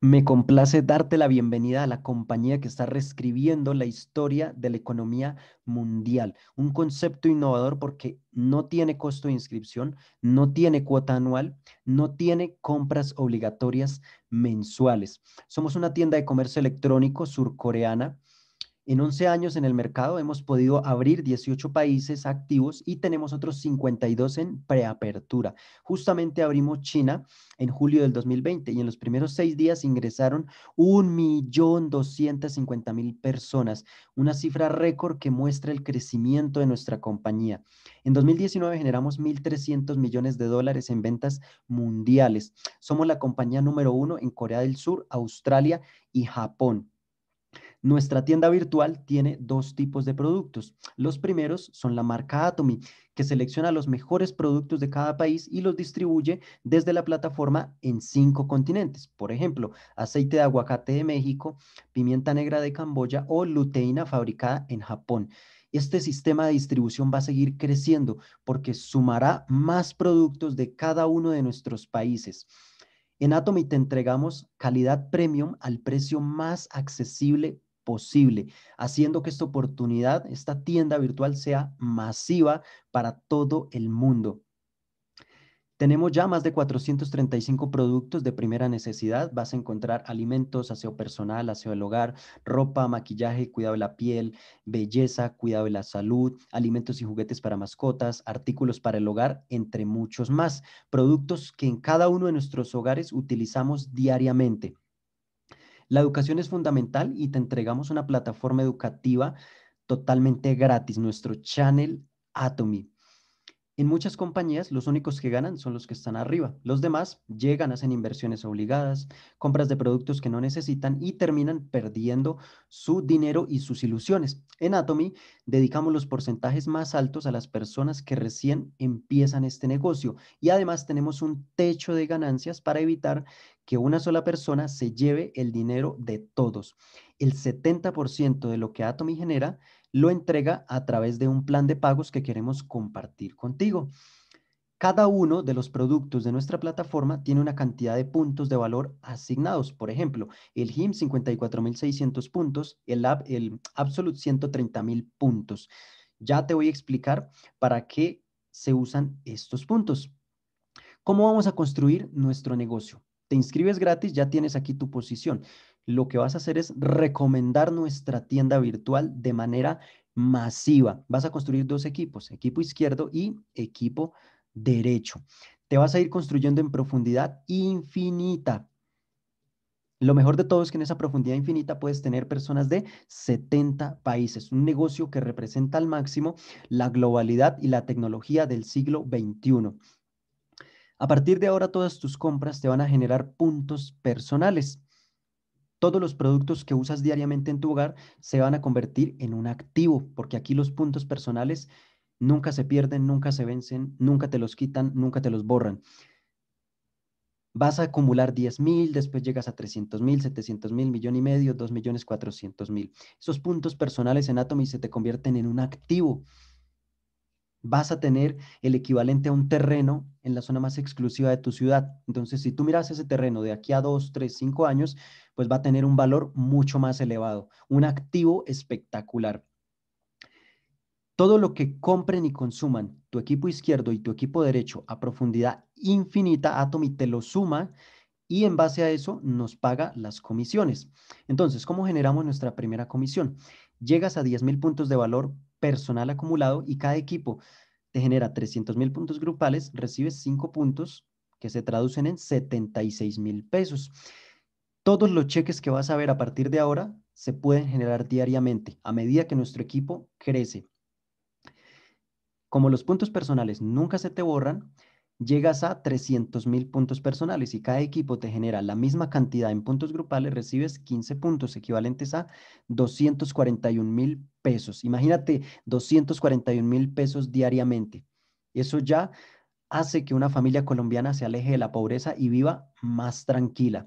Me complace darte la bienvenida a la compañía que está reescribiendo la historia de la economía mundial. Un concepto innovador porque no tiene costo de inscripción, no tiene cuota anual, no tiene compras obligatorias mensuales. Somos una tienda de comercio electrónico surcoreana en 11 años en el mercado hemos podido abrir 18 países activos y tenemos otros 52 en preapertura. Justamente abrimos China en julio del 2020 y en los primeros seis días ingresaron 1.250.000 personas, una cifra récord que muestra el crecimiento de nuestra compañía. En 2019 generamos 1.300 millones de dólares en ventas mundiales. Somos la compañía número uno en Corea del Sur, Australia y Japón. Nuestra tienda virtual tiene dos tipos de productos. Los primeros son la marca Atomy, que selecciona los mejores productos de cada país y los distribuye desde la plataforma en cinco continentes. Por ejemplo, aceite de aguacate de México, pimienta negra de Camboya o luteína fabricada en Japón. Este sistema de distribución va a seguir creciendo porque sumará más productos de cada uno de nuestros países. En Atomy te entregamos calidad premium al precio más accesible posible, haciendo que esta oportunidad, esta tienda virtual sea masiva para todo el mundo. Tenemos ya más de 435 productos de primera necesidad. Vas a encontrar alimentos, aseo personal, aseo del hogar, ropa, maquillaje, cuidado de la piel, belleza, cuidado de la salud, alimentos y juguetes para mascotas, artículos para el hogar, entre muchos más. Productos que en cada uno de nuestros hogares utilizamos diariamente. La educación es fundamental y te entregamos una plataforma educativa totalmente gratis, nuestro channel Atomy. En muchas compañías, los únicos que ganan son los que están arriba. Los demás llegan, hacen inversiones obligadas, compras de productos que no necesitan y terminan perdiendo su dinero y sus ilusiones. En Atomy dedicamos los porcentajes más altos a las personas que recién empiezan este negocio y además tenemos un techo de ganancias para evitar que una sola persona se lleve el dinero de todos. El 70% de lo que Atomy genera lo entrega a través de un plan de pagos que queremos compartir contigo. Cada uno de los productos de nuestra plataforma tiene una cantidad de puntos de valor asignados. Por ejemplo, el HIM 54.600 puntos, el, app el Absolute 130.000 puntos. Ya te voy a explicar para qué se usan estos puntos. ¿Cómo vamos a construir nuestro negocio? Te inscribes gratis, ya tienes aquí tu posición lo que vas a hacer es recomendar nuestra tienda virtual de manera masiva. Vas a construir dos equipos, equipo izquierdo y equipo derecho. Te vas a ir construyendo en profundidad infinita. Lo mejor de todo es que en esa profundidad infinita puedes tener personas de 70 países, un negocio que representa al máximo la globalidad y la tecnología del siglo XXI. A partir de ahora todas tus compras te van a generar puntos personales todos los productos que usas diariamente en tu hogar se van a convertir en un activo, porque aquí los puntos personales nunca se pierden, nunca se vencen, nunca te los quitan, nunca te los borran. Vas a acumular 10 mil, después llegas a 300 mil, 700 mil, millón y medio, 2 millones 400 mil. Esos puntos personales en Atomy se te convierten en un activo. Vas a tener el equivalente a un terreno en la zona más exclusiva de tu ciudad. Entonces, si tú miras ese terreno de aquí a 2, 3, 5 años, pues va a tener un valor mucho más elevado, un activo espectacular. Todo lo que compren y consuman tu equipo izquierdo y tu equipo derecho a profundidad infinita, Atomy te lo suma y en base a eso nos paga las comisiones. Entonces, ¿cómo generamos nuestra primera comisión? Llegas a 10.000 puntos de valor personal acumulado y cada equipo te genera 300 mil puntos grupales, recibes 5 puntos que se traducen en 76.000 pesos. Todos los cheques que vas a ver a partir de ahora se pueden generar diariamente a medida que nuestro equipo crece. Como los puntos personales nunca se te borran, llegas a 300 mil puntos personales y cada equipo te genera la misma cantidad en puntos grupales, recibes 15 puntos equivalentes a 241 mil pesos. Imagínate 241 mil pesos diariamente. Eso ya hace que una familia colombiana se aleje de la pobreza y viva más tranquila.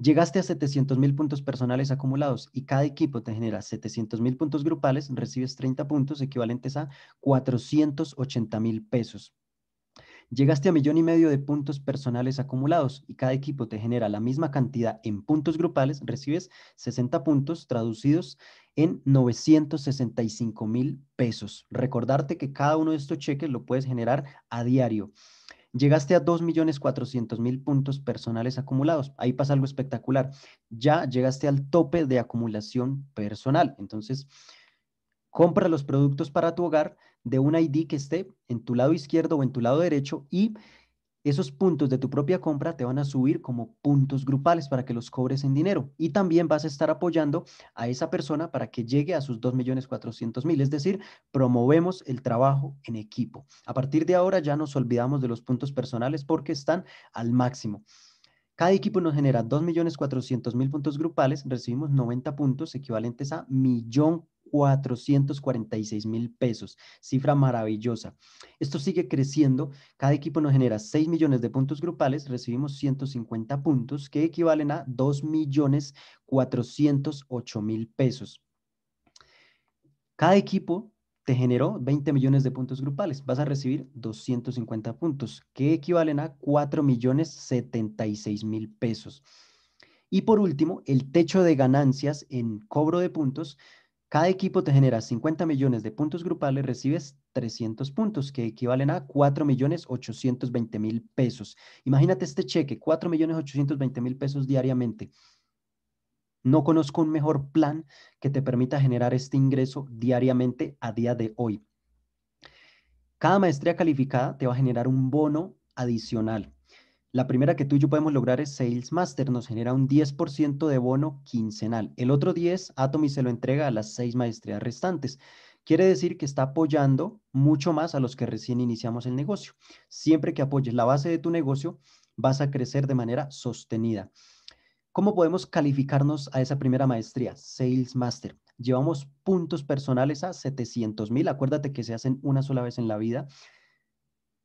Llegaste a 700.000 puntos personales acumulados y cada equipo te genera 700.000 puntos grupales, recibes 30 puntos equivalentes a 480.000 pesos. Llegaste a millón y medio de puntos personales acumulados y cada equipo te genera la misma cantidad en puntos grupales, recibes 60 puntos traducidos en 965 mil pesos. Recordarte que cada uno de estos cheques lo puedes generar a diario. Llegaste a 2.400.000 puntos personales acumulados. Ahí pasa algo espectacular. Ya llegaste al tope de acumulación personal. Entonces, compra los productos para tu hogar de un ID que esté en tu lado izquierdo o en tu lado derecho y esos puntos de tu propia compra te van a subir como puntos grupales para que los cobres en dinero. Y también vas a estar apoyando a esa persona para que llegue a sus 2.400.000. Es decir, promovemos el trabajo en equipo. A partir de ahora ya nos olvidamos de los puntos personales porque están al máximo. Cada equipo nos genera 2.400.000 puntos grupales, recibimos 90 puntos equivalentes a millón 446 mil pesos, cifra maravillosa. Esto sigue creciendo, cada equipo nos genera 6 millones de puntos grupales, recibimos 150 puntos que equivalen a 2 millones 408 mil pesos. Cada equipo te generó 20 millones de puntos grupales, vas a recibir 250 puntos que equivalen a 4 millones 76 mil pesos. Y por último, el techo de ganancias en cobro de puntos cada equipo te genera 50 millones de puntos grupales, recibes 300 puntos, que equivalen a 4 millones 820 mil pesos. Imagínate este cheque, 4 millones 820 mil pesos diariamente. No conozco un mejor plan que te permita generar este ingreso diariamente a día de hoy. Cada maestría calificada te va a generar un bono adicional. La primera que tú y yo podemos lograr es Sales Master, nos genera un 10% de bono quincenal. El otro 10, Atomy se lo entrega a las seis maestrías restantes. Quiere decir que está apoyando mucho más a los que recién iniciamos el negocio. Siempre que apoyes la base de tu negocio, vas a crecer de manera sostenida. ¿Cómo podemos calificarnos a esa primera maestría, Sales Master? Llevamos puntos personales a 700 mil. Acuérdate que se hacen una sola vez en la vida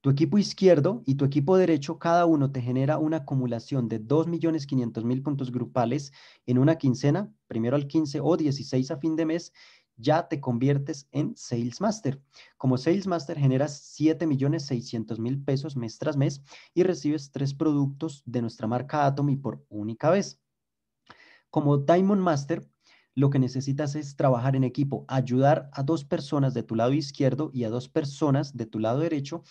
tu equipo izquierdo y tu equipo derecho, cada uno te genera una acumulación de 2.500.000 puntos grupales en una quincena, primero al 15 o 16 a fin de mes, ya te conviertes en Sales Master. Como Sales Master generas 7.600.000 pesos mes tras mes y recibes tres productos de nuestra marca Atomy por única vez. Como Diamond Master, lo que necesitas es trabajar en equipo, ayudar a dos personas de tu lado izquierdo y a dos personas de tu lado derecho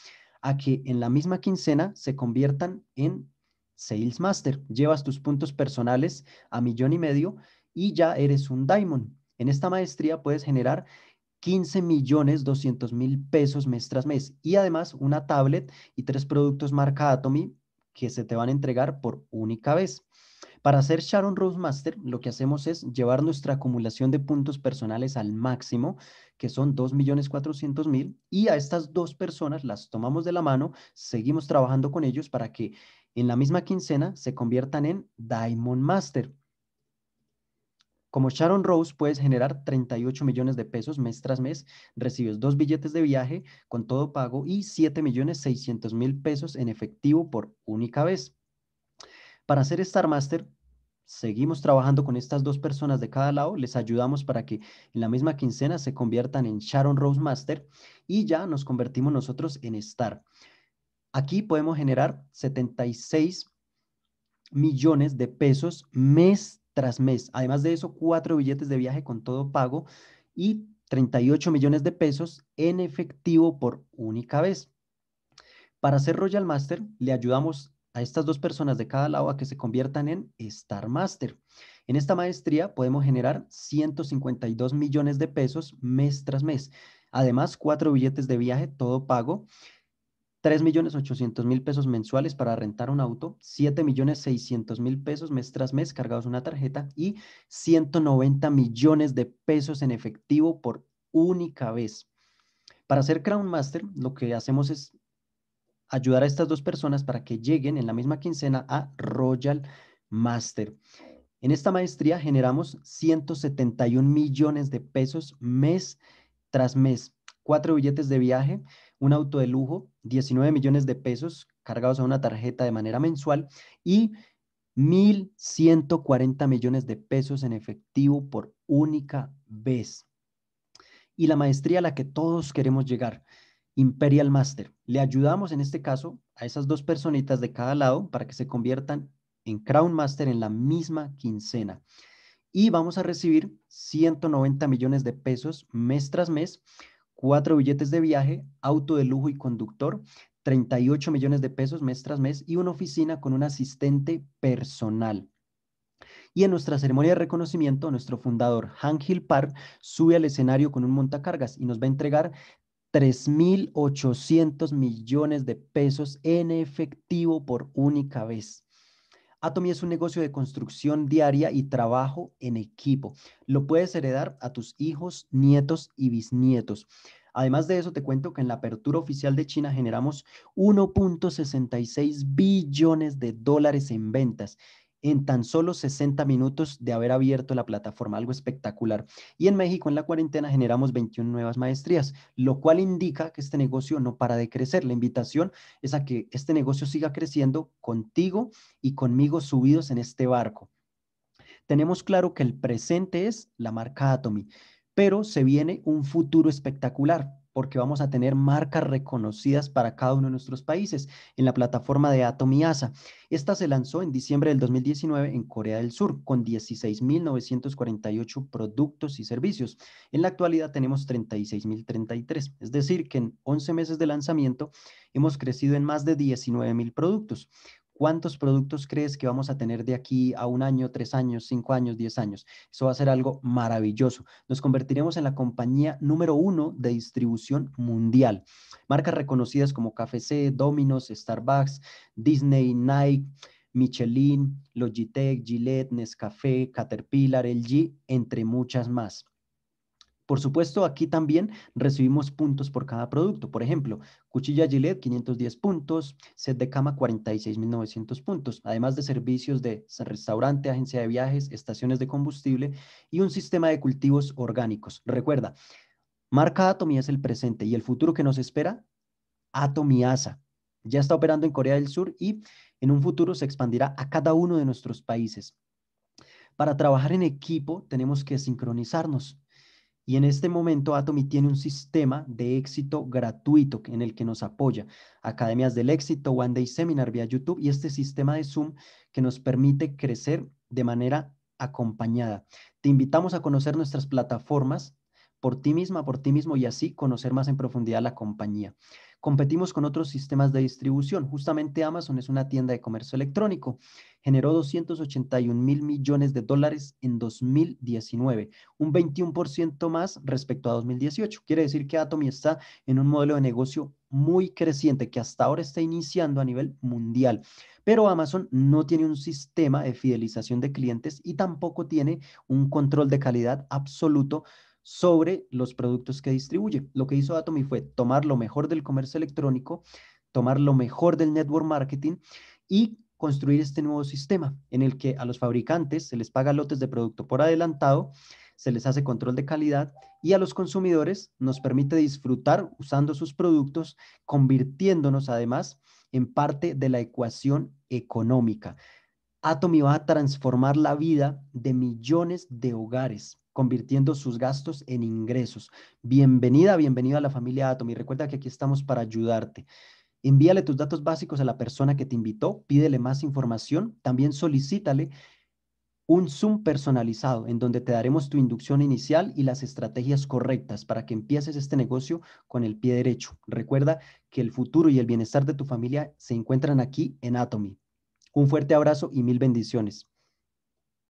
a que en la misma quincena se conviertan en Sales Master. Llevas tus puntos personales a millón y medio y ya eres un Diamond. En esta maestría puedes generar 15 millones 200 mil pesos mes tras mes y además una tablet y tres productos marca Atomy que se te van a entregar por única vez. Para hacer Sharon Rose Master, lo que hacemos es llevar nuestra acumulación de puntos personales al máximo, que son 2.400.000, y a estas dos personas las tomamos de la mano, seguimos trabajando con ellos para que en la misma quincena se conviertan en Diamond Master. Como Sharon Rose puedes generar 38 millones de pesos mes tras mes, recibes dos billetes de viaje con todo pago y 7.600.000 pesos en efectivo por única vez. Para hacer Star Master, seguimos trabajando con estas dos personas de cada lado, les ayudamos para que en la misma quincena se conviertan en Sharon Rose Master y ya nos convertimos nosotros en Star. Aquí podemos generar 76 millones de pesos mes tras mes. Además de eso, cuatro billetes de viaje con todo pago y 38 millones de pesos en efectivo por única vez. Para hacer Royal Master, le ayudamos a estas dos personas de cada lado a que se conviertan en Star Master. En esta maestría podemos generar 152 millones de pesos mes tras mes. Además, cuatro billetes de viaje, todo pago. millones mil pesos mensuales para rentar un auto, millones mil pesos mes tras mes cargados una tarjeta y 190 millones de pesos en efectivo por única vez. Para hacer Crown Master, lo que hacemos es ayudar a estas dos personas para que lleguen en la misma quincena a Royal Master. En esta maestría generamos 171 millones de pesos mes tras mes, cuatro billetes de viaje, un auto de lujo, 19 millones de pesos cargados a una tarjeta de manera mensual y 1.140 millones de pesos en efectivo por única vez. Y la maestría a la que todos queremos llegar, Imperial Master. Le ayudamos en este caso a esas dos personitas de cada lado para que se conviertan en Crown Master en la misma quincena. Y vamos a recibir 190 millones de pesos mes tras mes, cuatro billetes de viaje, auto de lujo y conductor, 38 millones de pesos mes tras mes y una oficina con un asistente personal. Y en nuestra ceremonia de reconocimiento, nuestro fundador, Hangil Park, sube al escenario con un montacargas y nos va a entregar 3.800 millones de pesos en efectivo por única vez. Atomy es un negocio de construcción diaria y trabajo en equipo. Lo puedes heredar a tus hijos, nietos y bisnietos. Además de eso, te cuento que en la apertura oficial de China generamos 1.66 billones de dólares en ventas en tan solo 60 minutos de haber abierto la plataforma, algo espectacular. Y en México, en la cuarentena, generamos 21 nuevas maestrías, lo cual indica que este negocio no para de crecer. La invitación es a que este negocio siga creciendo contigo y conmigo subidos en este barco. Tenemos claro que el presente es la marca Atomy, pero se viene un futuro espectacular porque vamos a tener marcas reconocidas para cada uno de nuestros países en la plataforma de Atomiasa. Esta se lanzó en diciembre del 2019 en Corea del Sur con 16.948 productos y servicios. En la actualidad tenemos 36.033, es decir, que en 11 meses de lanzamiento hemos crecido en más de 19.000 productos. ¿Cuántos productos crees que vamos a tener de aquí a un año, tres años, cinco años, diez años? Eso va a ser algo maravilloso. Nos convertiremos en la compañía número uno de distribución mundial. Marcas reconocidas como C, Domino's, Starbucks, Disney, Nike, Michelin, Logitech, Gillette, Nescafé, Caterpillar, LG, entre muchas más. Por supuesto, aquí también recibimos puntos por cada producto. Por ejemplo, cuchilla Gillette 510 puntos, set de cama 46.900 puntos, además de servicios de restaurante, agencia de viajes, estaciones de combustible y un sistema de cultivos orgánicos. Recuerda, marca Atomy es el presente y el futuro que nos espera, Atomy ASA. Ya está operando en Corea del Sur y en un futuro se expandirá a cada uno de nuestros países. Para trabajar en equipo tenemos que sincronizarnos, y en este momento Atomy tiene un sistema de éxito gratuito en el que nos apoya. Academias del éxito, One Day Seminar vía YouTube y este sistema de Zoom que nos permite crecer de manera acompañada. Te invitamos a conocer nuestras plataformas por ti misma, por ti mismo y así conocer más en profundidad la compañía competimos con otros sistemas de distribución. Justamente Amazon es una tienda de comercio electrónico. Generó 281 mil millones de dólares en 2019, un 21% más respecto a 2018. Quiere decir que Atomy está en un modelo de negocio muy creciente que hasta ahora está iniciando a nivel mundial. Pero Amazon no tiene un sistema de fidelización de clientes y tampoco tiene un control de calidad absoluto sobre los productos que distribuye. Lo que hizo Atomy fue tomar lo mejor del comercio electrónico, tomar lo mejor del network marketing y construir este nuevo sistema en el que a los fabricantes se les paga lotes de producto por adelantado, se les hace control de calidad y a los consumidores nos permite disfrutar usando sus productos, convirtiéndonos además en parte de la ecuación económica. Atomy va a transformar la vida de millones de hogares convirtiendo sus gastos en ingresos. Bienvenida, bienvenido a la familia Atomy. recuerda que aquí estamos para ayudarte. Envíale tus datos básicos a la persona que te invitó, pídele más información, también solicítale un Zoom personalizado en donde te daremos tu inducción inicial y las estrategias correctas para que empieces este negocio con el pie derecho. Recuerda que el futuro y el bienestar de tu familia se encuentran aquí en Atomy. Un fuerte abrazo y mil bendiciones.